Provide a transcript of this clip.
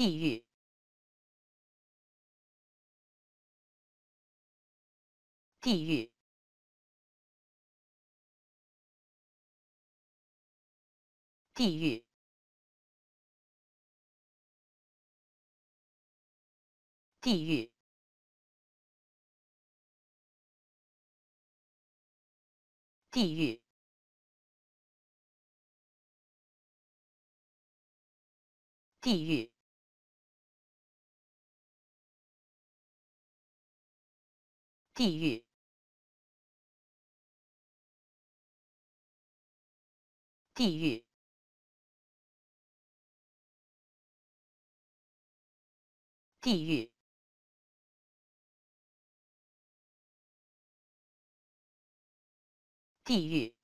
地狱，地狱，地狱，地狱，地狱，地狱。地狱，地狱，地狱，地狱。